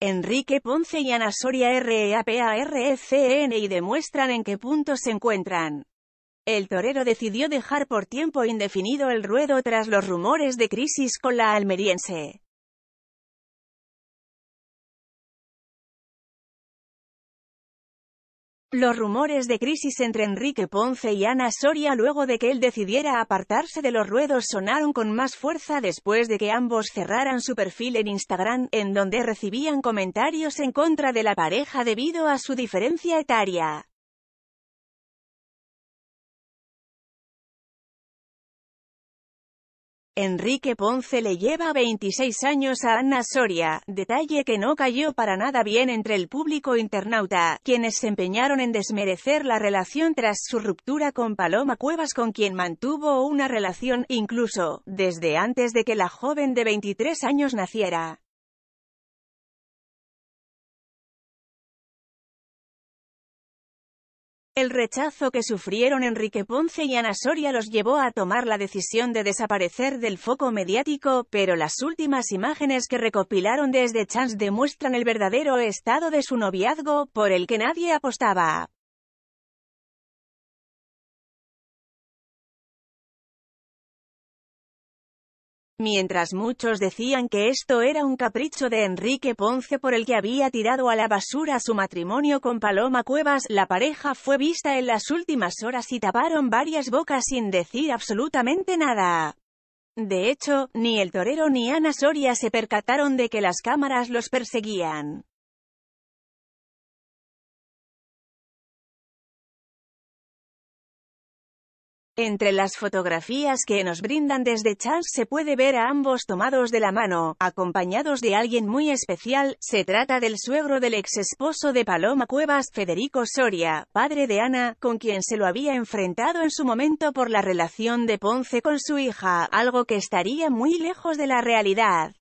Enrique Ponce y Ana Soria e e y demuestran en qué punto se encuentran. El torero decidió dejar por tiempo indefinido el ruedo tras los rumores de crisis con la almeriense. Los rumores de crisis entre Enrique Ponce y Ana Soria luego de que él decidiera apartarse de los ruedos sonaron con más fuerza después de que ambos cerraran su perfil en Instagram, en donde recibían comentarios en contra de la pareja debido a su diferencia etaria. Enrique Ponce le lleva 26 años a Ana Soria, detalle que no cayó para nada bien entre el público internauta, quienes se empeñaron en desmerecer la relación tras su ruptura con Paloma Cuevas con quien mantuvo una relación, incluso, desde antes de que la joven de 23 años naciera. El rechazo que sufrieron Enrique Ponce y Ana Soria los llevó a tomar la decisión de desaparecer del foco mediático, pero las últimas imágenes que recopilaron desde Chance demuestran el verdadero estado de su noviazgo, por el que nadie apostaba. Mientras muchos decían que esto era un capricho de Enrique Ponce por el que había tirado a la basura su matrimonio con Paloma Cuevas, la pareja fue vista en las últimas horas y taparon varias bocas sin decir absolutamente nada. De hecho, ni el torero ni Ana Soria se percataron de que las cámaras los perseguían. Entre las fotografías que nos brindan desde Charles se puede ver a ambos tomados de la mano, acompañados de alguien muy especial, se trata del suegro del ex esposo de Paloma Cuevas, Federico Soria, padre de Ana, con quien se lo había enfrentado en su momento por la relación de Ponce con su hija, algo que estaría muy lejos de la realidad.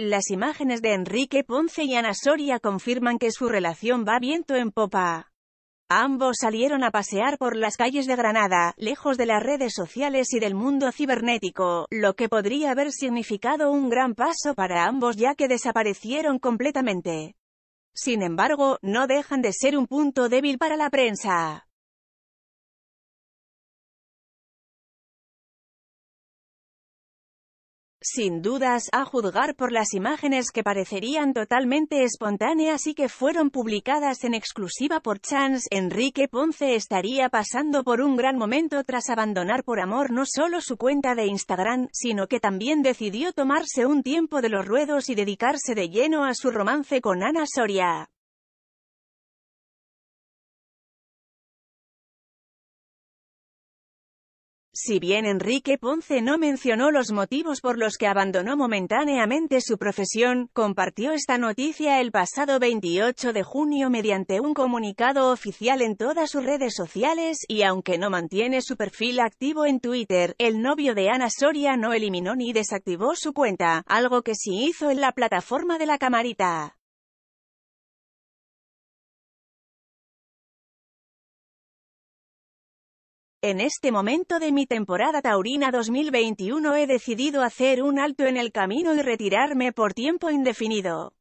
Las imágenes de Enrique Ponce y Ana Soria confirman que su relación va viento en popa. Ambos salieron a pasear por las calles de Granada, lejos de las redes sociales y del mundo cibernético, lo que podría haber significado un gran paso para ambos ya que desaparecieron completamente. Sin embargo, no dejan de ser un punto débil para la prensa. Sin dudas, a juzgar por las imágenes que parecerían totalmente espontáneas y que fueron publicadas en exclusiva por Chance, Enrique Ponce estaría pasando por un gran momento tras abandonar por amor no solo su cuenta de Instagram, sino que también decidió tomarse un tiempo de los ruedos y dedicarse de lleno a su romance con Ana Soria. Si bien Enrique Ponce no mencionó los motivos por los que abandonó momentáneamente su profesión, compartió esta noticia el pasado 28 de junio mediante un comunicado oficial en todas sus redes sociales y aunque no mantiene su perfil activo en Twitter, el novio de Ana Soria no eliminó ni desactivó su cuenta, algo que sí hizo en la plataforma de la camarita. En este momento de mi temporada taurina 2021 he decidido hacer un alto en el camino y retirarme por tiempo indefinido.